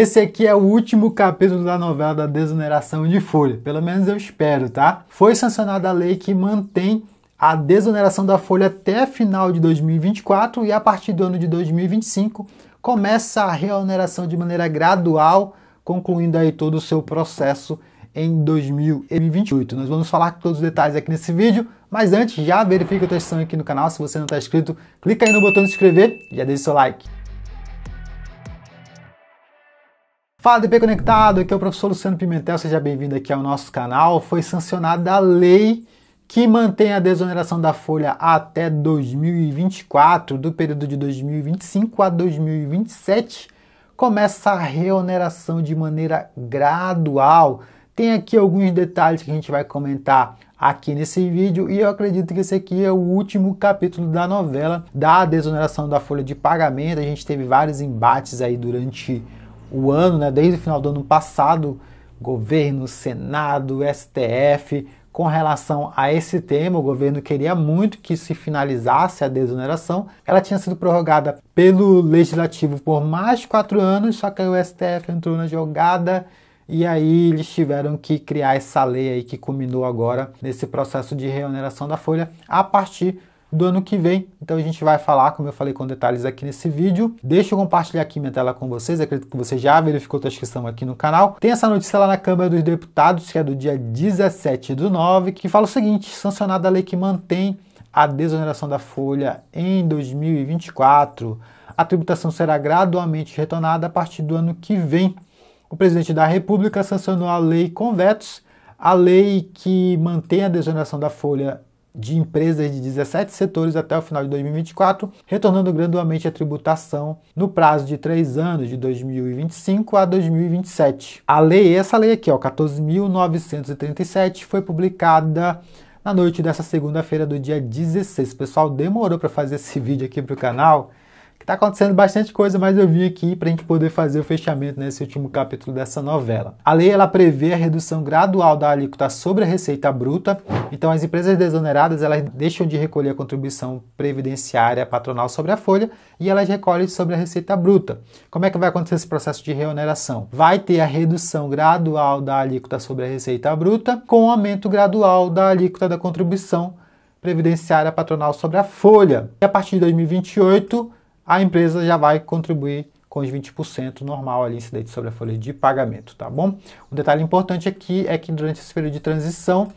Esse aqui é o último capítulo da novela da desoneração de folha, pelo menos eu espero, tá? Foi sancionada a lei que mantém a desoneração da folha até final de 2024 e a partir do ano de 2025 começa a reoneração de maneira gradual, concluindo aí todo o seu processo em 2028. Nós vamos falar todos os detalhes aqui nesse vídeo, mas antes já verifique a sua aqui no canal, se você não está inscrito, clica aí no botão de inscrever e já deixa seu like. Fala DP Conectado, aqui é o professor Luciano Pimentel, seja bem-vindo aqui ao nosso canal. Foi sancionada a lei que mantém a desoneração da folha até 2024, do período de 2025 a 2027. Começa a reoneração de maneira gradual. Tem aqui alguns detalhes que a gente vai comentar aqui nesse vídeo e eu acredito que esse aqui é o último capítulo da novela da desoneração da folha de pagamento. A gente teve vários embates aí durante o ano, né, desde o final do ano passado, governo, Senado, STF, com relação a esse tema, o governo queria muito que se finalizasse a desoneração. Ela tinha sido prorrogada pelo legislativo por mais quatro anos, só que aí o STF entrou na jogada e aí eles tiveram que criar essa lei aí que culminou agora nesse processo de reoneração da folha a partir do ano que vem. Então a gente vai falar, como eu falei com detalhes aqui nesse vídeo. Deixa eu compartilhar aqui minha tela com vocês, acredito que você já verificou a inscrição aqui no canal. Tem essa notícia lá na Câmara dos Deputados, que é do dia 17 do 9, que fala o seguinte, sancionada a lei que mantém a desoneração da folha em 2024. A tributação será gradualmente retornada a partir do ano que vem. O presidente da República sancionou a lei com vetos, a lei que mantém a desoneração da folha de empresas de 17 setores até o final de 2024, retornando gradualmente a tributação no prazo de três anos, de 2025 a 2027. A lei, essa lei aqui, ó, 14.937, foi publicada na noite dessa segunda-feira do dia 16. O pessoal demorou para fazer esse vídeo aqui para o canal que tá acontecendo bastante coisa, mas eu vim aqui para a gente poder fazer o fechamento nesse último capítulo dessa novela. A lei ela prevê a redução gradual da alíquota sobre a receita bruta, então as empresas desoneradas elas deixam de recolher a contribuição previdenciária patronal sobre a folha e elas recolhem sobre a receita bruta. Como é que vai acontecer esse processo de reoneração? Vai ter a redução gradual da alíquota sobre a receita bruta com o aumento gradual da alíquota da contribuição previdenciária patronal sobre a folha. E a partir de 2028, a empresa já vai contribuir com os 20% normal ali incidente sobre a folha de pagamento, tá bom? Um detalhe importante aqui é que durante esse período de transição,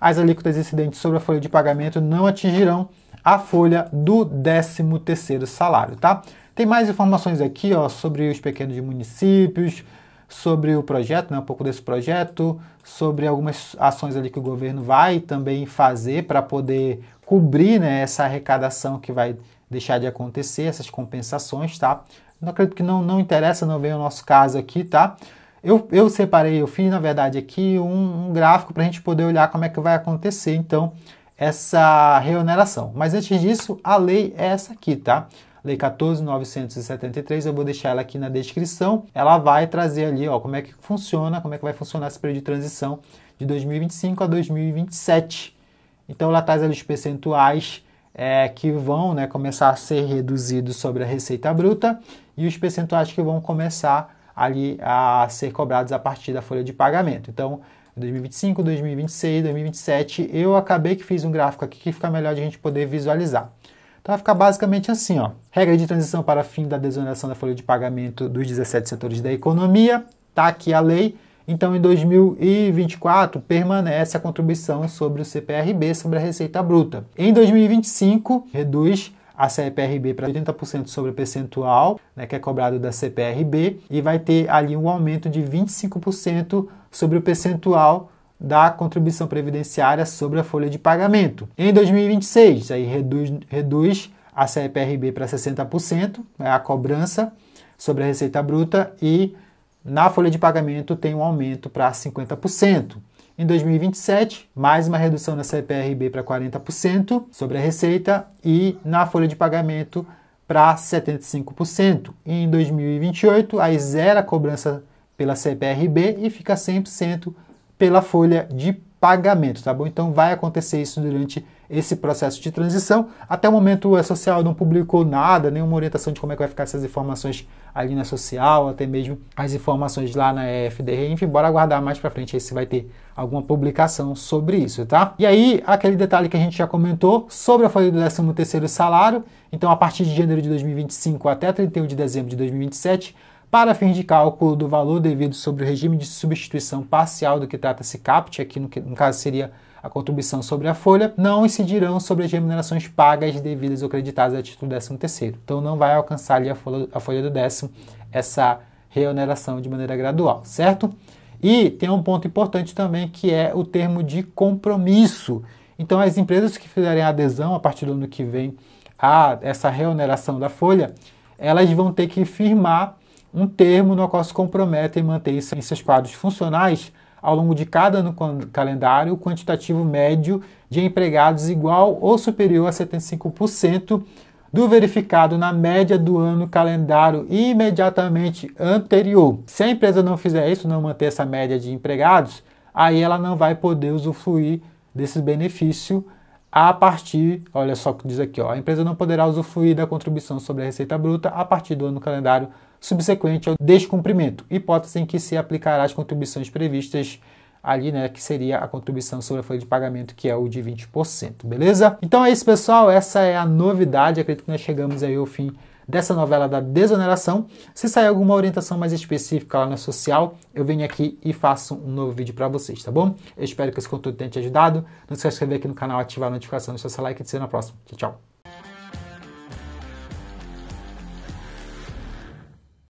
as alíquotas incidentes sobre a folha de pagamento não atingirão a folha do 13º salário, tá? Tem mais informações aqui, ó, sobre os pequenos municípios, sobre o projeto, né, um pouco desse projeto, sobre algumas ações ali que o governo vai também fazer para poder cobrir né, essa arrecadação que vai deixar de acontecer, essas compensações, tá? Não acredito que não, não interessa, não vem o nosso caso aqui, tá? Eu, eu separei, eu fiz na verdade aqui um, um gráfico para a gente poder olhar como é que vai acontecer, então, essa reoneração. Mas antes disso, a lei é essa aqui, tá? Lei 14.973, eu vou deixar ela aqui na descrição. Ela vai trazer ali, ó, como é que funciona, como é que vai funcionar esse período de transição de 2025 a 2027. Então ela traz ali os percentuais é, que vão né, começar a ser reduzidos sobre a receita bruta e os percentuais que vão começar ali a ser cobrados a partir da folha de pagamento. Então, 2025, 2026, 2027, eu acabei que fiz um gráfico aqui que fica melhor de a gente poder visualizar. Então vai ficar basicamente assim, ó. Regra de transição para fim da desoneração da folha de pagamento dos 17 setores da economia, tá aqui a lei, então, em 2024, permanece a contribuição sobre o CPRB, sobre a Receita Bruta. Em 2025, reduz a CPRB para 80% sobre o percentual, né, que é cobrado da CPRB, e vai ter ali um aumento de 25% sobre o percentual da contribuição previdenciária sobre a folha de pagamento. Em 2026, aí reduz, reduz a CPRB para 60%, é né, a cobrança sobre a Receita Bruta, e na folha de pagamento tem um aumento para 50%. Em 2027, mais uma redução na CPRB para 40% sobre a receita e na folha de pagamento para 75%. E em 2028, aí zera a cobrança pela CPRB e fica 100% pela folha de pagamento, tá bom? Então vai acontecer isso durante esse processo de transição. Até o momento a social não publicou nada, nenhuma orientação de como é que vai ficar essas informações ali na social, até mesmo as informações lá na FDR. Enfim, bora aguardar mais para frente aí se vai ter alguma publicação sobre isso, tá? E aí, aquele detalhe que a gente já comentou sobre a folha do 13º salário. Então, a partir de janeiro de 2025 até 31 de dezembro de 2027, para fins de cálculo do valor devido sobre o regime de substituição parcial do que trata-se CAPT, aqui no, no caso seria a contribuição sobre a folha, não incidirão sobre as remunerações pagas devidas ou creditadas a título décimo 13 terceiro. Então não vai alcançar ali a folha, a folha do décimo essa reoneração de maneira gradual, certo? E tem um ponto importante também que é o termo de compromisso. Então as empresas que fizerem adesão a partir do ano que vem a essa reoneração da folha, elas vão ter que firmar um termo no qual se comprometem a manter em seus quadros funcionais, ao longo de cada ano calendário, o quantitativo médio de empregados igual ou superior a 75% do verificado na média do ano calendário imediatamente anterior. Se a empresa não fizer isso, não manter essa média de empregados, aí ela não vai poder usufruir desse benefício a partir, olha só o que diz aqui, ó, a empresa não poderá usufruir da contribuição sobre a receita bruta a partir do ano calendário subsequente ao descumprimento, hipótese em que se aplicará as contribuições previstas ali, né, que seria a contribuição sobre a folha de pagamento, que é o de 20%, beleza? Então é isso, pessoal, essa é a novidade, acredito que nós chegamos aí ao fim dessa novela da desoneração. Se sair alguma orientação mais específica lá na social, eu venho aqui e faço um novo vídeo para vocês, tá bom? Eu espero que esse conteúdo tenha te ajudado. Não se de se inscrever aqui no canal, ativar a notificação, deixar seu like e te vejo na próxima. Tchau, tchau.